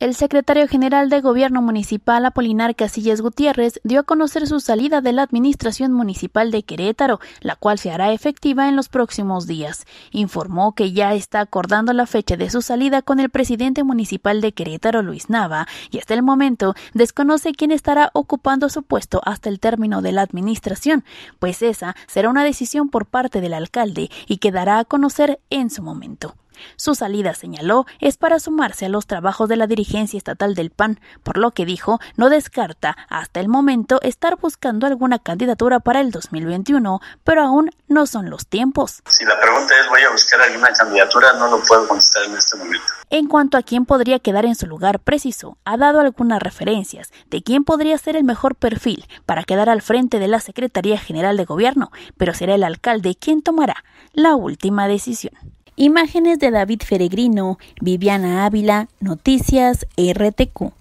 El secretario general de Gobierno Municipal Apolinar Casillas Gutiérrez dio a conocer su salida de la Administración Municipal de Querétaro, la cual se hará efectiva en los próximos días. Informó que ya está acordando la fecha de su salida con el presidente municipal de Querétaro, Luis Nava, y hasta el momento desconoce quién estará ocupando su puesto hasta el término de la Administración, pues esa será una decisión por parte del alcalde y quedará a conocer en su momento. Su salida, señaló, es para sumarse a los trabajos de la dirigencia estatal del PAN, por lo que dijo no descarta hasta el momento estar buscando alguna candidatura para el 2021, pero aún no son los tiempos. Si la pregunta es voy a buscar alguna candidatura, no lo puedo contestar en este momento. En cuanto a quién podría quedar en su lugar preciso, ha dado algunas referencias de quién podría ser el mejor perfil para quedar al frente de la Secretaría General de Gobierno, pero será el alcalde quien tomará la última decisión. Imágenes de David Feregrino, Viviana Ávila, Noticias RTQ.